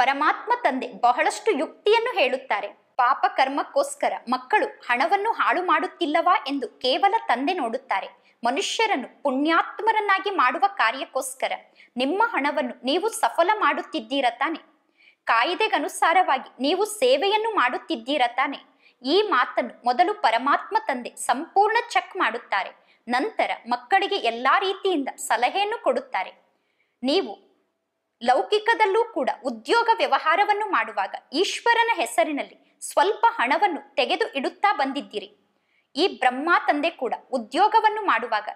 ಪರಮಾತ್ಮ ತಂದೆ ಬಹಳಷ್ಟು ಯುಕ್ತಿಯನ್ನು ಹೇಳುತ್ತಾರೆ ಪಾಪ ಕರ್ಮಕ್ಕೋಸ್ಕರ ಮಕ್ಕಳು ಹಣವನ್ನು ಹಾಳು ಮಾಡುತ್ತಿಲ್ಲವಾ ಎಂದು ಕೇವಲ ತಂದೆ ನೋಡುತ್ತಾರೆ ಮನುಷ್ಯರನ್ನು ಪುಣ್ಯಾತ್ಮರನ್ನಾಗಿ ಮಾಡುವ ಕಾರ್ಯಕ್ಕೋಸ್ಕರ ನಿಮ್ಮ ಹಣವನ್ನು ನೀವು ಸಫಲ ಮಾಡುತ್ತಿದ್ದೀರ ತಾನೆ ಕಾಯಿದೆಗನುಸಾರವಾಗಿ ನೀವು ಸೇವೆಯನ್ನು ಮಾಡುತ್ತಿದ್ದೀರ ತಾನೆ ಈ ಮಾತನ್ನು ಮೊದಲು ಪರಮಾತ್ಮ ತಂದೆ ಸಂಪೂರ್ಣ ಚೆಕ್ ಮಾಡುತ್ತಾರೆ ನಂತರ ಮಕ್ಕಳಿಗೆ ಎಲ್ಲಾ ರೀತಿಯಿಂದ ಸಲಹೆಯನ್ನು ಕೊಡುತ್ತಾರೆ ನೀವು ಲೌಕಿಕದಲ್ಲೂ ಕೂಡ ಉದ್ಯೋಗ ವ್ಯವಹಾರವನ್ನು ಮಾಡುವಾಗ ಈಶ್ವರನ ಹೆಸರಿನಲ್ಲಿ ಸ್ವಲ್ಪ ಹಣವನ್ನು ತೆಗೆದು ಇಡುತ್ತಾ ಬಂದಿದ್ದೀರಿ ಈ ಬ್ರಹ್ಮ ತಂದೆ ಕೂಡ ಉದ್ಯೋಗವನ್ನು ಮಾಡುವಾಗ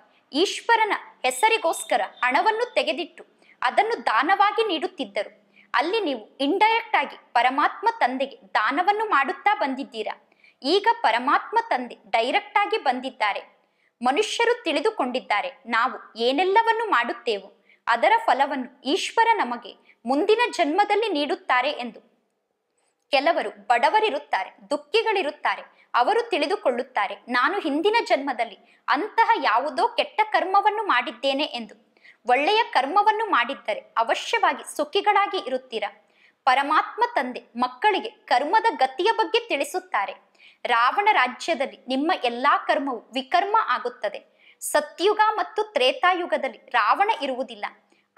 ಈಶ್ವರನ ಹೆಸರಿಗೋಸ್ಕರ ಹಣವನ್ನು ತೆಗೆದಿಟ್ಟು ಅದನ್ನು ದಾನವಾಗಿ ನೀಡುತ್ತಿದ್ದರು ಅಲ್ಲಿ ನೀವು ಇಂಡೈರೆಕ್ಟ್ ಆಗಿ ಪರಮಾತ್ಮ ತಂದೆಗೆ ದಾನವನ್ನು ಮಾಡುತ್ತಾ ಬಂದಿದ್ದೀರಾ ಈಗ ಪರಮಾತ್ಮ ತಂದೆ ಡೈರೆಕ್ಟ್ ಆಗಿ ಬಂದಿದ್ದಾರೆ ಮನುಷ್ಯರು ತಿಳಿದುಕೊಂಡಿದ್ದಾರೆ ನಾವು ಏನೆಲ್ಲವನ್ನು ಮಾಡುತ್ತೇವೋ ಅದರ ಫಲವನ್ನು ಈಶ್ವರ ನಮಗೆ ಮುಂದಿನ ಜನ್ಮದಲ್ಲಿ ನೀಡುತ್ತಾರೆ ಎಂದು ಕೆಲವರು ಬಡವರಿರುತ್ತಾರೆ ದುಃಖಿಗಳಿರುತ್ತಾರೆ ಅವರು ತಿಳಿದುಕೊಳ್ಳುತ್ತಾರೆ ನಾನು ಹಿಂದಿನ ಜನ್ಮದಲ್ಲಿ ಅಂತಹ ಯಾವುದೋ ಕೆಟ್ಟ ಕರ್ಮವನ್ನು ಮಾಡಿದ್ದೇನೆ ಎಂದು ಒಳ್ಳೆಯ ಕರ್ಮವನ್ನು ಮಾಡಿದ್ದರೆ ಅವಶ್ಯವಾಗಿ ಸುಖಿಗಳಾಗಿ ಇರುತ್ತೀರಾ ಪರಮಾತ್ಮ ತಂದೆ ಮಕ್ಕಳಿಗೆ ಕರ್ಮದ ಗತಿಯ ಬಗ್ಗೆ ತಿಳಿಸುತ್ತಾರೆ ರಾವಣ ರಾಜ್ಯದಲ್ಲಿ ನಿಮ್ಮ ಎಲ್ಲಾ ಕರ್ಮವು ವಿಕರ್ಮ ಆಗುತ್ತದೆ ಸತ್ಯುಗ ಮತ್ತು ತ್ರೇತಾಯುಗದಲ್ಲಿ ರಾವಣ ಇರುವುದಿಲ್ಲ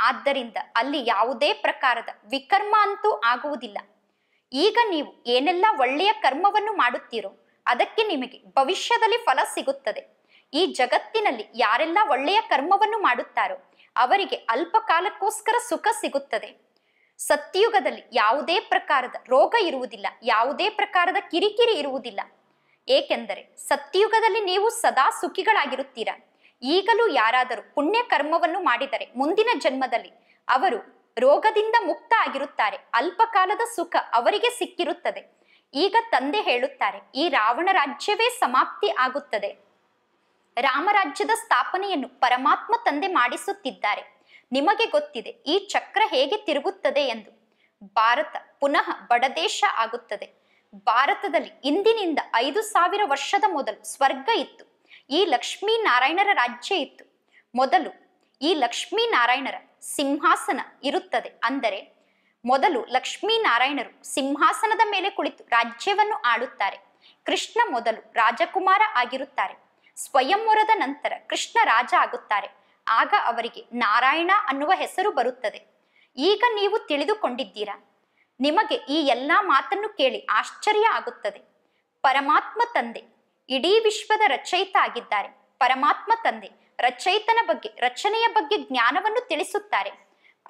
ಆದ್ದರಿಂದ ಅಲ್ಲಿ ಯಾವುದೇ ಪ್ರಕಾರದ ವಿಕರ್ಮ ಅಂತೂ ಆಗುವುದಿಲ್ಲ ಈಗ ನೀವು ಏನೆಲ್ಲ ಒಳ್ಳೆಯ ಕರ್ಮವನ್ನು ಮಾಡುತ್ತೀರೋ ಅದಕ್ಕೆ ನಿಮಗೆ ಭವಿಷ್ಯದಲ್ಲಿ ಫಲ ಸಿಗುತ್ತದೆ ಈ ಜಗತ್ತಿನಲ್ಲಿ ಯಾರೆಲ್ಲ ಒಳ್ಳೆಯ ಕರ್ಮವನ್ನು ಮಾಡುತ್ತಾರೋ ಅವರಿಗೆ ಅಲ್ಪ ಕಾಲಕ್ಕೋಸ್ಕರ ಸುಖ ಸಿಗುತ್ತದೆ ಸತ್ಯಯುಗದಲ್ಲಿ ಯಾವುದೇ ಪ್ರಕಾರದ ರೋಗ ಇರುವುದಿಲ್ಲ ಯಾವುದೇ ಪ್ರಕಾರದ ಕಿರಿಕಿರಿ ಇರುವುದಿಲ್ಲ ಏಕೆಂದರೆ ಸತ್ಯಯುಗದಲ್ಲಿ ನೀವು ಸದಾ ಸುಖಿಗಳಾಗಿರುತ್ತೀರಾ ಈಗಲೂ ಯಾರಾದರೂ ಪುಣ್ಯ ಕರ್ಮವನ್ನು ಮಾಡಿದರೆ ಮುಂದಿನ ಜನ್ಮದಲ್ಲಿ ಅವರು ರೋಗದಿಂದ ಮುಕ್ತ ಆಗಿರುತ್ತಾರೆ ಅಲ್ಪಕಾಲದ ಸುಖ ಅವರಿಗೆ ಸಿಕ್ಕಿರುತ್ತದೆ ಈಗ ತಂದೆ ಹೇಳುತ್ತಾರೆ ಈ ರಾವಣ ರಾಜ್ಯವೇ ಸಮಾಪ್ತಿ ಆಗುತ್ತದೆ ರಾಮರಾಜ್ಯದ ಸ್ಥಾಪನೆಯನ್ನು ಪರಮಾತ್ಮ ತಂದೆ ಮಾಡಿಸುತ್ತಿದ್ದಾರೆ ನಿಮಗೆ ಗೊತ್ತಿದೆ ಈ ಚಕ್ರ ಹೇಗೆ ತಿರುಗುತ್ತದೆ ಎಂದು ಭಾರತ ಪುನಃ ಬಡದೇಶ ಆಗುತ್ತದೆ ಭಾರತದಲ್ಲಿ ಇಂದಿನಿಂದ ಐದು ಸಾವಿರ ವರ್ಷದ ಮೊದಲು ಸ್ವರ್ಗ ಇತ್ತು ಈ ಲಕ್ಷ್ಮೀನಾರಾಯಣರ ರಾಜ್ಯ ಇತ್ತು ಮೊದಲು ಈ ಲಕ್ಷ್ಮೀನಾರಾಯಣರ ಸಿಂಹಾಸನ ಇರುತ್ತದೆ ಅಂದರೆ ಮೊದಲು ಲಕ್ಷ್ಮೀನಾರಾಯಣರು ಸಿಂಹಾಸನದ ಮೇಲೆ ಕುಳಿತು ರಾಜ್ಯವನ್ನು ಆಳುತ್ತಾರೆ ಕೃಷ್ಣ ಮೊದಲು ರಾಜಕುಮಾರ ಆಗಿರುತ್ತಾರೆ ಸ್ವಯಂವರದ ನಂತರ ಕೃಷ್ಣ ರಾಜ ಆಗುತ್ತಾರೆ ಆಗ ಅವರಿಗೆ ನಾರಾಯಣ ಅನ್ನುವ ಹೆಸರು ಬರುತ್ತದೆ ಈಗ ನೀವು ತಿಳಿದುಕೊಂಡಿದ್ದೀರಾ ನಿಮಗೆ ಈ ಎಲ್ಲಾ ಮಾತನ್ನು ಕೇಳಿ ಆಶ್ಚರ್ಯ ಆಗುತ್ತದೆ ಪರಮಾತ್ಮ ತಂದೆ ಇಡೀ ವಿಶ್ವದ ರಚಯಿತ ಆಗಿದ್ದಾರೆ ಪರಮಾತ್ಮ ತಂದೆ ರಚಯಿತನ ಬಗ್ಗೆ ರಚನೆಯ ಬಗ್ಗೆ ಜ್ಞಾನವನ್ನು ತಿಳಿಸುತ್ತಾರೆ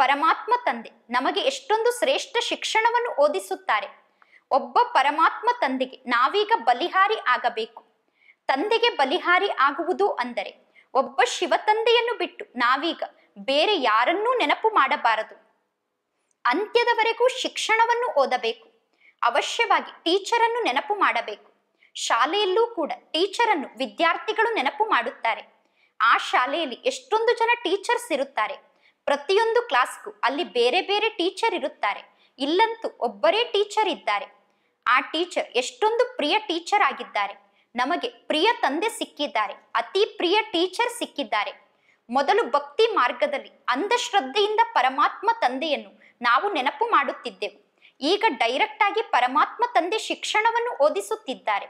ಪರಮಾತ್ಮ ತಂದೆ ನಮಗೆ ಎಷ್ಟೊಂದು ಶ್ರೇಷ್ಠ ಶಿಕ್ಷಣವನ್ನು ಓದಿಸುತ್ತಾರೆ ಒಬ್ಬ ಪರಮಾತ್ಮ ತಂದೆಗೆ ನಾವೀಗ ಬಲಿಹಾರಿ ಆಗಬೇಕು ತಂದೆಗೆ ಬಲಿಹಾರಿ ಆಗುವುದು ಅಂದರೆ ಒಬ್ಬ ಶಿವತಂದೆಯನ್ನು ಬಿಟ್ಟು ನಾವೀಗ ಬೇರೆ ಯಾರನ್ನೂ ನೆನಪು ಮಾಡಬಾರದು ಅಂತ್ಯದವರೆಗೂ ಶಿಕ್ಷಣವನ್ನು ಓದಬೇಕು ಅವಶ್ಯವಾಗಿ ಟೀಚರನ್ನು ನೆನಪು ಮಾಡಬೇಕು ಶಾಲೆಯಲ್ಲೂ ಕೂಡ ಟೀಚರನ್ನು ವಿದ್ಯಾರ್ಥಿಗಳು ನೆನಪು ಮಾಡುತ್ತಾರೆ ಆ ಶಾಲೆಯಲ್ಲಿ ಎಷ್ಟೊಂದು ಜನ ಟೀಚರ್ಸ್ ಇರುತ್ತಾರೆ ಪ್ರತಿಯೊಂದು ಕ್ಲಾಸ್ಗೂ ಅಲ್ಲಿ ಬೇರೆ ಬೇರೆ ಟೀಚರ್ ಇರುತ್ತಾರೆ ಇಲ್ಲಂತೂ ಒಬ್ಬರೇ ಟೀಚರ್ ಇದ್ದಾರೆ ಆ ಟೀಚರ್ ಎಷ್ಟೊಂದು ಪ್ರಿಯ ಟೀಚರ್ ಆಗಿದ್ದಾರೆ ನಮಗೆ ಪ್ರಿಯ ತಂದೆ ಸಿಕ್ಕಿದ್ದಾರೆ ಅತಿ ಪ್ರಿಯ ಟೀಚರ್ ಸಿಕ್ಕಿದ್ದಾರೆ ಮೊದಲು ಭಕ್ತಿ ಮಾರ್ಗದಲ್ಲಿ ಅಂಧಶ್ರದ್ಧೆಯಿಂದ ಪರಮಾತ್ಮ ತಂದೆಯನ್ನು ನಾವು ನೆನಪು ಮಾಡುತ್ತಿದ್ದೆವು ಈಗ ಡೈರೆಕ್ಟ್ ಆಗಿ ಪರಮಾತ್ಮ ತಂದೆ ಶಿಕ್ಷಣವನ್ನು ಓದಿಸುತ್ತಿದ್ದಾರೆ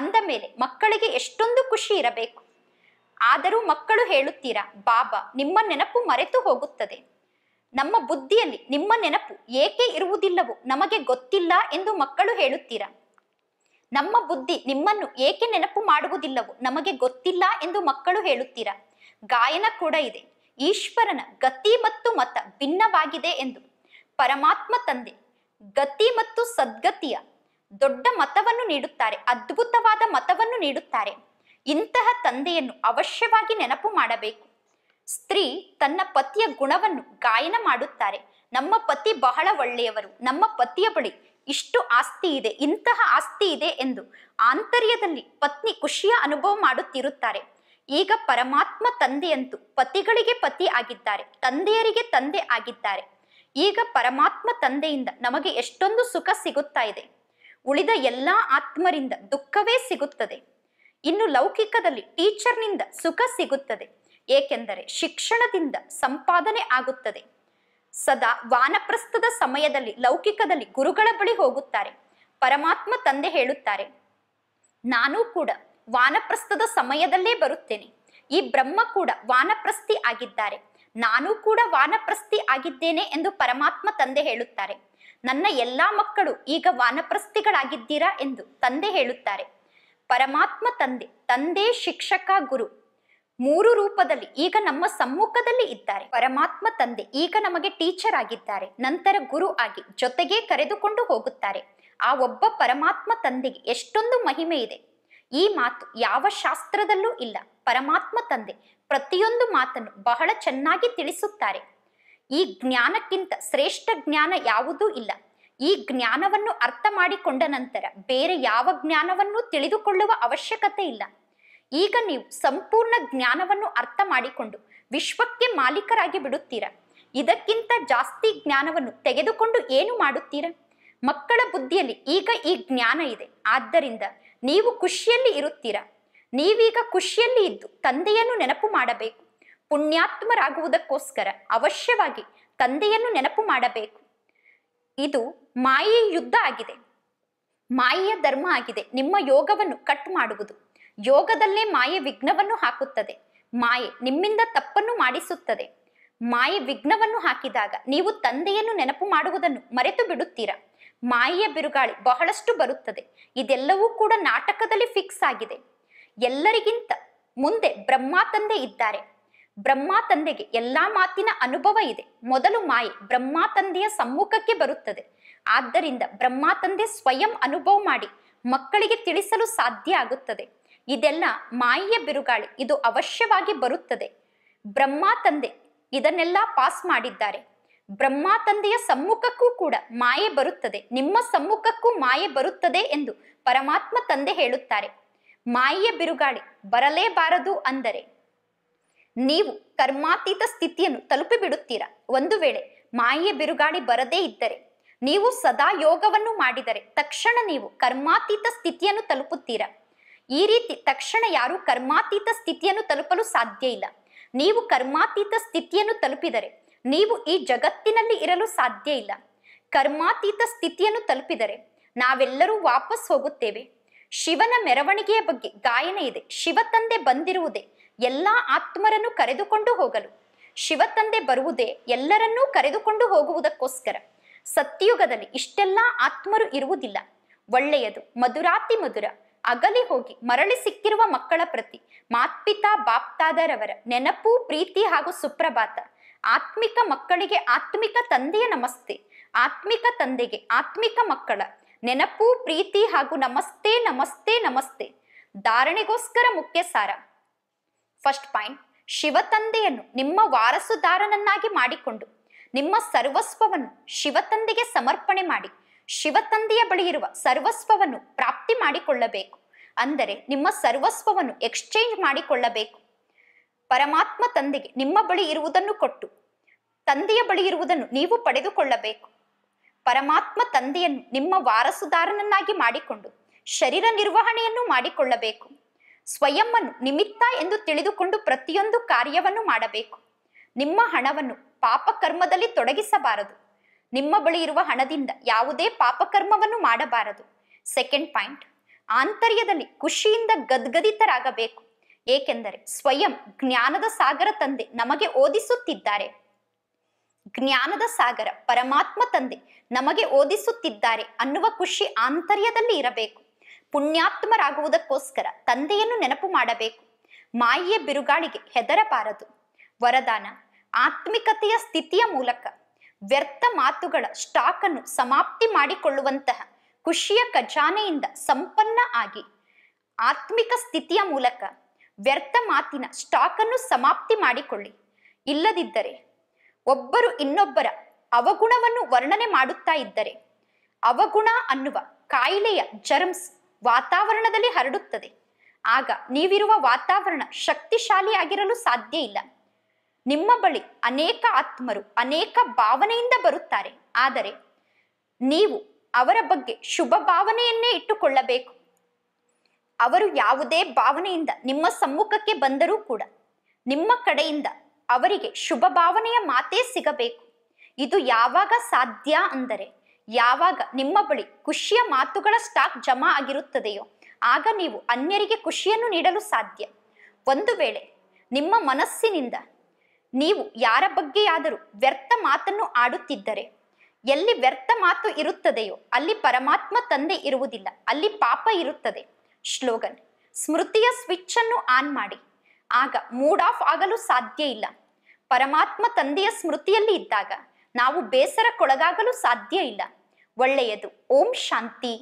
ಅಂದ ಮೇಲೆ ಮಕ್ಕಳಿಗೆ ಎಷ್ಟೊಂದು ಖುಷಿ ಇರಬೇಕು ಆದರೂ ಮಕ್ಕಳು ಹೇಳುತ್ತೀರಾ ಬಾಬಾ ನಿಮ್ಮ ನೆನಪು ಮರೆತು ಹೋಗುತ್ತದೆ ನಮ್ಮ ಬುದ್ಧಿಯಲ್ಲಿ ನಿಮ್ಮ ನೆನಪು ಏಕೆ ಇರುವುದಿಲ್ಲವೋ ನಮಗೆ ಗೊತ್ತಿಲ್ಲ ಎಂದು ಮಕ್ಕಳು ಹೇಳುತ್ತೀರಾ ನಮ್ಮ ಬುದ್ಧಿ ನಿಮ್ಮನ್ನು ಏಕೆ ನೆನಪು ಮಾಡುವುದಿಲ್ಲವೋ ನಮಗೆ ಗೊತ್ತಿಲ್ಲ ಎಂದು ಮಕ್ಕಳು ಹೇಳುತ್ತೀರಾ ಗಾಯನ ಕೂಡ ಇದೆ ಈಶ್ವರನ ಗತಿ ಮತ್ತು ಮತ ಭಿನ್ನವಾಗಿದೆ ಎಂದು ಪರಮಾತ್ಮ ತಂದೆ ಗತಿ ಮತ್ತು ಸದ್ಗತಿಯ ದೊಡ್ಡ ಮತವನ್ನು ನೀಡುತ್ತಾರೆ ಅದ್ಭುತವಾದ ಮತವನ್ನು ನೀಡುತ್ತಾರೆ ಇಂತಹ ತಂದೆಯನ್ನು ಅವಶ್ಯವಾಗಿ ನೆನಪು ಮಾಡಬೇಕು ಸ್ತ್ರೀ ತನ್ನ ಪತಿಯ ಗುಣವನ್ನು ಗಾಯನ ಮಾಡುತ್ತಾರೆ ನಮ್ಮ ಪತಿ ಬಹಳ ಒಳ್ಳೆಯವರು ನಮ್ಮ ಪತಿಯ ಬಳಿ ಇಷ್ಟು ಆಸ್ತಿ ಇದೆ ಇಂತಹ ಆಸ್ತಿ ಇದೆ ಎಂದು ಆಂತರ್ಯದಲ್ಲಿ ಪತ್ನಿ ಖುಷಿಯ ಅನುಭವ ಮಾಡುತ್ತಿರುತ್ತಾರೆ ಈಗ ಪರಮಾತ್ಮ ತಂದೆಯಂತೂ ಪತಿಗಳಿಗೆ ಪತಿ ಆಗಿದ್ದಾರೆ ತಂದೆಯರಿಗೆ ತಂದೆ ಆಗಿದ್ದಾರೆ ಈಗ ಪರಮಾತ್ಮ ತಂದೆಯಿಂದ ನಮಗೆ ಎಷ್ಟೊಂದು ಸುಖ ಸಿಗುತ್ತಾ ಇದೆ ಉಳಿದ ಎಲ್ಲಾ ಆತ್ಮರಿಂದ ದುಃಖವೇ ಸಿಗುತ್ತದೆ ಇನ್ನು ಲೌಕಿಕದಲ್ಲಿ ಟೀಚರ್ನಿಂದ ಸುಖ ಸಿಗುತ್ತದೆ ಏಕೆಂದರೆ ಶಿಕ್ಷಣದಿಂದ ಸಂಪಾದನೆ ಆಗುತ್ತದೆ ಸದಾ ವಾನಪ್ರಸ್ಥದ ಸಮಯದಲ್ಲಿ ಲೌಕಿಕದಲ್ಲಿ ಗುರುಗಳ ಬಳಿ ಹೋಗುತ್ತಾರೆ ಪರಮಾತ್ಮ ತಂದೆ ಹೇಳುತ್ತಾರೆ ನಾನು ಕೂಡ ವಾನಪ್ರಸ್ಥದ ಸಮಯದಲ್ಲೇ ಬರುತ್ತೇನೆ ಈ ಬ್ರಹ್ಮ ಕೂಡ ವಾನಪ್ರಸ್ಥಿ ಆಗಿದ್ದಾರೆ ನಾನು ಕೂಡ ವಾನಪ್ರಸ್ಥಿ ಆಗಿದ್ದೇನೆ ಎಂದು ಪರಮಾತ್ಮ ತಂದೆ ಹೇಳುತ್ತಾರೆ ನನ್ನ ಎಲ್ಲಾ ಮಕ್ಕಳು ಈಗ ವಾನಪ್ರಸ್ಥಿಗಳಾಗಿದ್ದೀರಾ ಎಂದು ತಂದೆ ಹೇಳುತ್ತಾರೆ ಪರಮಾತ್ಮ ತಂದೆ ತಂದೆ ಶಿಕ್ಷಕ ಗುರು ಮೂರು ರೂಪದಲ್ಲಿ ಈಗ ನಮ್ಮ ಸಮ್ಮುಖದಲ್ಲಿ ಇದ್ದಾರೆ ಪರಮಾತ್ಮ ತಂದೆ ಈಗ ನಮಗೆ ಟೀಚರ್ ಆಗಿದ್ದಾರೆ ನಂತರ ಗುರು ಆಗಿ ಜೊತೆಗೆ ಕರೆದುಕೊಂಡು ಹೋಗುತ್ತಾರೆ ಆ ಒಬ್ಬ ಪರಮಾತ್ಮ ತಂದೆಗೆ ಎಷ್ಟೊಂದು ಮಹಿಮೆ ಇದೆ ಈ ಮಾತು ಯಾವ ಶಾಸ್ತ್ರದಲ್ಲೂ ಇಲ್ಲ ಪರಮಾತ್ಮ ತಂದೆ ಪ್ರತಿಯೊಂದು ಮಾತನ್ನು ಬಹಳ ಚೆನ್ನಾಗಿ ತಿಳಿಸುತ್ತಾರೆ ಈ ಜ್ಞಾನಕ್ಕಿಂತ ಶ್ರೇಷ್ಠ ಜ್ಞಾನ ಯಾವುದೂ ಇಲ್ಲ ಈ ಜ್ಞಾನವನ್ನು ಅರ್ಥ ಮಾಡಿಕೊಂಡ ನಂತರ ಬೇರೆ ಯಾವ ಜ್ಞಾನವನ್ನು ತಿಳಿದುಕೊಳ್ಳುವ ಅವಶ್ಯಕತೆ ಇಲ್ಲ ಈಗ ನೀವು ಸಂಪೂರ್ಣ ಜ್ಞಾನವನ್ನು ಅರ್ಥ ಮಾಡಿಕೊಂಡು ವಿಶ್ವಕ್ಕೆ ಮಾಲೀಕರಾಗಿ ಬಿಡುತ್ತೀರ ಇದಕ್ಕಿಂತ ಜಾಸ್ತಿ ಜ್ಞಾನವನ್ನು ತೆಗೆದುಕೊಂಡು ಏನು ಮಾಡುತ್ತೀರ ಮಕ್ಕಳ ಬುದ್ಧಿಯಲ್ಲಿ ಈಗ ಈ ಜ್ಞಾನ ಇದೆ ಆದ್ದರಿಂದ ನೀವು ಖುಷಿಯಲ್ಲಿ ಇರುತ್ತೀರಾ ನೀವೀಗ ಖುಷಿಯಲ್ಲಿ ಇದ್ದು ತಂದೆಯನ್ನು ನೆನಪು ಮಾಡಬೇಕು ಪುಣ್ಯಾತ್ಮರಾಗುವುದಕ್ಕೋಸ್ಕರ ಅವಶ್ಯವಾಗಿ ತಂದೆಯನ್ನು ನೆನಪು ಮಾಡಬೇಕು ಇದು ಮಾಯೆಯ ಯುದ್ಧ ಆಗಿದೆ ಮಾಯೆಯ ಧರ್ಮ ಆಗಿದೆ ನಿಮ್ಮ ಯೋಗವನ್ನು ಕಟ್ ಮಾಡುವುದು ಯೋಗದಲ್ಲೇ ಮಾಯೆ ವಿಘ್ನವನ್ನು ಹಾಕುತ್ತದೆ ಮಾಯೆ ನಿಮ್ಮಿಂದ ತಪ್ಪನ್ನು ಮಾಡಿಸುತ್ತದೆ ಮಾಯೆ ವಿಘ್ನವನ್ನು ಹಾಕಿದಾಗ ನೀವು ತಂದೆಯನ್ನು ನೆನಪು ಮಾಡುವುದನ್ನು ಮರೆತು ಬಿಡುತ್ತೀರಾ ಮಾಯೆಯ ಬಿರುಗಾಳಿ ಬಹಳಷ್ಟು ಬರುತ್ತದೆ ಇದೆಲ್ಲವೂ ಕೂಡ ನಾಟಕದಲ್ಲಿ ಫಿಕ್ಸ್ ಆಗಿದೆ ಎಲ್ಲರಿಗಿಂತ ಮುಂದೆ ಬ್ರಹ್ಮ ತಂದೆ ಇದ್ದಾರೆ ಬ್ರಹ್ಮಾ ತಂದೆಗೆ ಎಲ್ಲಾ ಮಾತಿನ ಅನುಭವ ಇದೆ ಮೊದಲು ಮಾಯೆ ಬ್ರಹ್ಮಾ ತಂದೆಯ ಸಮ್ಮುಖಕ್ಕೆ ಬರುತ್ತದೆ ಆದ್ದರಿಂದ ಬ್ರಹ್ಮ ತಂದೆ ಸ್ವಯಂ ಅನುಭವ ಮಾಡಿ ಮಕ್ಕಳಿಗೆ ತಿಳಿಸಲು ಸಾಧ್ಯ ಆಗುತ್ತದೆ ಇದೆಲ್ಲ ಮಾಯೆಯ ಬಿರುಗಾಳಿ ಇದು ಅವಶ್ಯವಾಗಿ ಬರುತ್ತದೆ ಬ್ರಹ್ಮಾ ತಂದೆ ಇದನ್ನೆಲ್ಲ ಪಾಸ್ ಮಾಡಿದ್ದಾರೆ ಬ್ರಹ್ಮಾ ತಂದೆಯ ಸಮ್ಮುಖಕ್ಕೂ ಕೂಡ ಮಾಯೆ ಬರುತ್ತದೆ ನಿಮ್ಮ ಸಮ್ಮುಖಕ್ಕೂ ಮಾಯೆ ಬರುತ್ತದೆ ಎಂದು ಪರಮಾತ್ಮ ತಂದೆ ಹೇಳುತ್ತಾರೆ ಮಾಯೆಯ ಬಿರುಗಾಳಿ ಬರಲೇಬಾರದು ಅಂದರೆ ನೀವು ಕರ್ಮಾತೀತ ಸ್ಥಿತಿಯನ್ನು ತಲುಪಿಬಿಡುತ್ತೀರಾ ಒಂದು ವೇಳೆ ಮಾಯೆ ಬಿರುಗಾಳಿ ಬರದೇ ಇದ್ದರೆ ನೀವು ಸದಾ ಯೋಗವನ್ನು ಮಾಡಿದರೆ ತಕ್ಷಣ ನೀವು ಕರ್ಮಾತೀತ ಸ್ಥಿತಿಯನ್ನು ತಲುಪುತ್ತೀರಾ ಈ ರೀತಿ ತಕ್ಷಣ ಯಾರು ಕರ್ಮಾತೀತ ಸ್ಥಿತಿಯನ್ನು ತಲುಪಲು ಸಾಧ್ಯ ಇಲ್ಲ ನೀವು ಕರ್ಮಾತೀತ ಸ್ಥಿತಿಯನ್ನು ತಲುಪಿದರೆ ನೀವು ಈ ಜಗತ್ತಿನಲ್ಲಿ ಇರಲು ಸಾಧ್ಯ ಇಲ್ಲ ಕರ್ಮಾತೀತ ಸ್ಥಿತಿಯನ್ನು ತಲುಪಿದರೆ ನಾವೆಲ್ಲರೂ ವಾಪಸ್ ಹೋಗುತ್ತೇವೆ ಶಿವನ ಮೆರವಣಿಗೆಯ ಬಗ್ಗೆ ಗಾಯನ ಇದೆ ಶಿವ ತಂದೆ ಬಂದಿರುವುದೇ ಎಲ್ಲ ಆತ್ಮರನ್ನು ಕರೆದುಕೊಂಡು ಹೋಗಲು ಶಿವತಂದೆ ಬರುವುದೇ ಎಲ್ಲರನ್ನೂ ಕರೆದುಕೊಂಡು ಹೋಗುವುದಕ್ಕೋಸ್ಕರ ಸತ್ಯುಗದಲ್ಲಿ ಇಷ್ಟೆಲ್ಲ ಆತ್ಮರು ಇರುವುದಿಲ್ಲ ಒಳ್ಳೆಯದು ಮಧುರಾತಿ ಮಧುರ ಅಗಲಿ ಹೋಗಿ ಮರಳಿ ಸಿಕ್ಕಿರುವ ಮಕ್ಕಳ ಪ್ರತಿ ಮಾತ್ಪಿತಾ ಬಾಪ್ತಾದರವರ ನೆನಪು ಪ್ರೀತಿ ಹಾಗೂ ಸುಪ್ರಭಾತ ಆತ್ಮಿಕ ಮಕ್ಕಳಿಗೆ ಆತ್ಮಿಕ ತಂದೆಯ ನಮಸ್ತೆ ಆತ್ಮಿಕ ತಂದೆಗೆ ಆತ್ಮಿಕ ಮಕ್ಕಳ ನೆನಪು ಪ್ರೀತಿ ಹಾಗೂ ನಮಸ್ತೆ ನಮಸ್ತೆ ನಮಸ್ತೆ ಧಾರಣೆಗೋಸ್ಕರ ಮುಖ್ಯ ಸಾರ ಫಸ್ಟ್ ಪಾಯಿಂಟ್ ಶಿವತಂದೆಯನ್ನು ನಿಮ್ಮ ವಾರಸುದಾರನನ್ನಾಗಿ ಮಾಡಿಕೊಂಡು ನಿಮ್ಮ ಸರ್ವಸ್ವವನ್ನು ಶಿವತಂದೆಗೆ ಸಮರ್ಪಣೆ ಮಾಡಿ ಶಿವತಂದೆಯ ಬಳಿ ಇರುವ ಸರ್ವಸ್ವವನ್ನು ಪ್ರಾಪ್ತಿ ಮಾಡಿಕೊಳ್ಳಬೇಕು ಅಂದರೆ ನಿಮ್ಮ ಸರ್ವಸ್ವವನ್ನು ಎಕ್ಸ್ಚೇಂಜ್ ಮಾಡಿಕೊಳ್ಳಬೇಕು ಪರಮಾತ್ಮ ತಂದೆಗೆ ನಿಮ್ಮ ಬಳಿ ಇರುವುದನ್ನು ಕೊಟ್ಟು ತಂದೆಯ ಬಳಿ ಇರುವುದನ್ನು ನೀವು ಪಡೆದುಕೊಳ್ಳಬೇಕು ಪರಮಾತ್ಮ ತಂದೆಯನ್ನು ನಿಮ್ಮ ವಾರಸುದಾರನನ್ನಾಗಿ ಮಾಡಿಕೊಂಡು ಶರೀರ ನಿರ್ವಹಣೆಯನ್ನು ಮಾಡಿಕೊಳ್ಳಬೇಕು ಸ್ವಯಂ ನಿಮಿತ್ತ ಎಂದು ತಿಳಿದುಕೊಂಡು ಪ್ರತಿಯೊಂದು ಕಾರ್ಯವನ್ನು ಮಾಡಬೇಕು ನಿಮ್ಮ ಹಣವನ್ನು ಪಾಪಕರ್ಮದಲ್ಲಿ ತೊಡಗಿಸಬಾರದು ನಿಮ್ಮ ಬಳಿ ಇರುವ ಹಣದಿಂದ ಯಾವುದೇ ಪಾಪಕರ್ಮವನ್ನು ಮಾಡಬಾರದು ಸೆಕೆಂಡ್ ಪಾಯಿಂಟ್ ಆಂತರ್ಯದಲ್ಲಿ ಖುಷಿಯಿಂದ ಗದ್ಗದಿತರಾಗಬೇಕು ಏಕೆಂದರೆ ಸ್ವಯಂ ಜ್ಞಾನದ ಸಾಗರ ತಂದೆ ನಮಗೆ ಓದಿಸುತ್ತಿದ್ದಾರೆ ಜ್ಞಾನದ ಸಾಗರ ಪರಮಾತ್ಮ ತಂದೆ ನಮಗೆ ಓದಿಸುತ್ತಿದ್ದಾರೆ ಅನ್ನುವ ಖುಷಿ ಆಂತರ್ಯದಲ್ಲಿ ಇರಬೇಕು ಪುಣ್ಯಾತ್ಮರಾಗುವುದಕ್ಕೋಸ್ಕರ ತಂದೆಯನ್ನು ನೆನಪು ಮಾಡಬೇಕು ಮಾಯಿಯ ಬಿರುಗಾಳಿಗೆ ಹೆದರಬಾರದು ವರದಾನ ಆತ್ಮಿಕತೆಯ ಸ್ಥಿತಿಯ ಮೂಲಕ ವ್ಯರ್ಥ ಮಾತುಗಳ ಸ್ಟಾಕ್ ಅನ್ನು ಸಮಾಪ್ತಿ ಮಾಡಿಕೊಳ್ಳುವಂತಹ ಖುಷಿಯ ಖಜಾನೆಯಿಂದ ಸಂಪನ್ನ ಆಗಿ ಆತ್ಮಿಕ ಸ್ಥಿತಿಯ ಮೂಲಕ ವ್ಯರ್ಥ ಮಾತಿನ ಸ್ಟಾಕ್ ಅನ್ನು ಸಮಾಪ್ತಿ ಮಾಡಿಕೊಳ್ಳಿ ಇಲ್ಲದಿದ್ದರೆ ಒಬ್ಬರು ಇನ್ನೊಬ್ಬರ ಅವಗುಣವನ್ನು ವರ್ಣನೆ ಮಾಡುತ್ತಾ ಇದ್ದರೆ ಅವಗುಣ ಅನ್ನುವ ಕಾಯಿಲೆಯ ಜರ್ಮ್ಸ್ ವಾತಾವರಣದಲ್ಲಿ ಹರಡುತ್ತದೆ ಆಗ ನೀವಿರುವ ವಾತಾವರಣ ಶಕ್ತಿಶಾಲಿಯಾಗಿರಲು ಸಾಧ್ಯ ಇಲ್ಲ ನಿಮ್ಮ ಬಳಿ ಅನೇಕ ಆತ್ಮರು ಅನೇಕ ಭಾವನೆಯಿಂದ ಬರುತ್ತಾರೆ ಆದರೆ ನೀವು ಅವರ ಬಗ್ಗೆ ಶುಭ ಭಾವನೆಯನ್ನೇ ಇಟ್ಟುಕೊಳ್ಳಬೇಕು ಅವರು ಯಾವುದೇ ಭಾವನೆಯಿಂದ ನಿಮ್ಮ ಸಮ್ಮುಖಕ್ಕೆ ಬಂದರೂ ಕೂಡ ನಿಮ್ಮ ಕಡೆಯಿಂದ ಅವರಿಗೆ ಶುಭ ಭಾವನೆಯ ಮಾತೇ ಸಿಗಬೇಕು ಇದು ಯಾವಾಗ ಸಾಧ್ಯ ಅಂದರೆ ಯಾವಾಗ ನಿಮ್ಮ ಬಳಿ ಖುಷಿಯ ಮಾತುಗಳ ಸ್ಟಾಕ್ ಜಮಾ ಆಗಿರುತ್ತದೆಯೋ ಆಗ ನೀವು ಅನ್ಯರಿಗೆ ಖುಷಿಯನ್ನು ನೀಡಲು ಸಾಧ್ಯ ಒಂದು ವೇಳೆ ನಿಮ್ಮ ಮನಸ್ಸಿನಿಂದ ನೀವು ಯಾರ ಬಗ್ಗೆಯಾದರೂ ವ್ಯರ್ಥ ಮಾತನ್ನು ಆಡುತ್ತಿದ್ದರೆ ಎಲ್ಲಿ ವ್ಯರ್ಥ ಮಾತು ಇರುತ್ತದೆಯೋ ಅಲ್ಲಿ ಪರಮಾತ್ಮ ತಂದೆ ಇರುವುದಿಲ್ಲ ಅಲ್ಲಿ ಪಾಪ ಇರುತ್ತದೆ ಶ್ಲೋಗನ್ ಸ್ಮೃತಿಯ ಸ್ವಿಚ್ ಅನ್ನು ಆನ್ ಮಾಡಿ ಆಗ ಮೂಡ್ ಆಫ್ ಆಗಲು ಸಾಧ್ಯ ಇಲ್ಲ ಪರಮಾತ್ಮ ತಂದೆಯ ಸ್ಮೃತಿಯಲ್ಲಿ ಇದ್ದಾಗ ನಾವು ಬೇಸರಕ್ಕೊಳಗಾಗಲು ಸಾಧ್ಯ ಇಲ್ಲ ಒಳ್ಳೆಯದು ಓಂ ಶಾಂತಿ